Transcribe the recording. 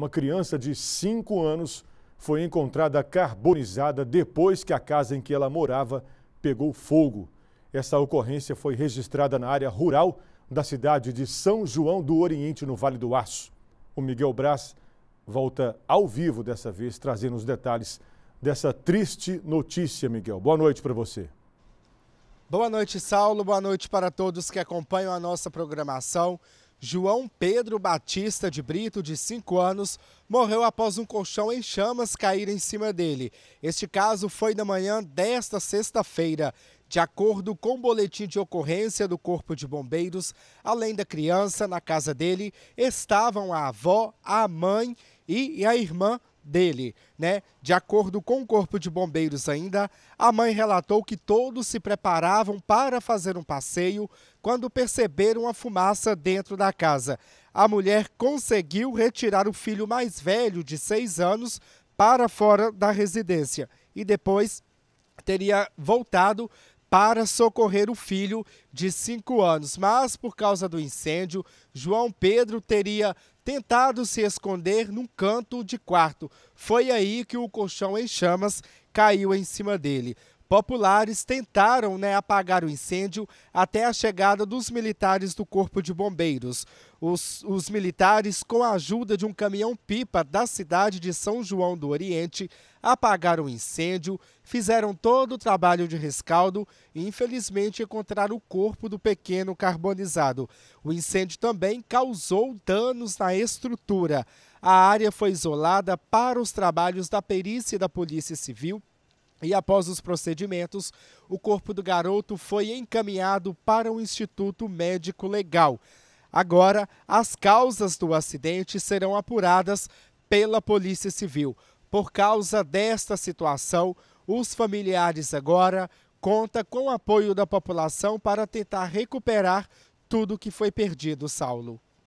Uma criança de 5 anos foi encontrada carbonizada depois que a casa em que ela morava pegou fogo. Essa ocorrência foi registrada na área rural da cidade de São João do Oriente, no Vale do Aço. O Miguel Braz volta ao vivo dessa vez, trazendo os detalhes dessa triste notícia, Miguel. Boa noite para você. Boa noite, Saulo. Boa noite para todos que acompanham a nossa programação. João Pedro Batista de Brito, de 5 anos, morreu após um colchão em chamas cair em cima dele. Este caso foi na manhã desta sexta-feira. De acordo com o boletim de ocorrência do Corpo de Bombeiros, além da criança, na casa dele estavam a avó, a mãe e a irmã dele, né? De acordo com o Corpo de Bombeiros ainda, a mãe relatou que todos se preparavam para fazer um passeio quando perceberam a fumaça dentro da casa. A mulher conseguiu retirar o filho mais velho, de seis anos, para fora da residência e depois teria voltado para socorrer o filho de 5 anos, mas por causa do incêndio, João Pedro teria tentado se esconder num canto de quarto. Foi aí que o colchão em chamas caiu em cima dele. Populares tentaram né, apagar o incêndio até a chegada dos militares do Corpo de Bombeiros. Os, os militares, com a ajuda de um caminhão-pipa da cidade de São João do Oriente, apagaram o incêndio, fizeram todo o trabalho de rescaldo e, infelizmente, encontraram o corpo do pequeno carbonizado. O incêndio também causou danos na estrutura. A área foi isolada para os trabalhos da perícia da Polícia Civil e após os procedimentos, o corpo do garoto foi encaminhado para o Instituto Médico Legal. Agora, as causas do acidente serão apuradas pela Polícia Civil. Por causa desta situação, os familiares agora conta com o apoio da população para tentar recuperar tudo que foi perdido, Saulo.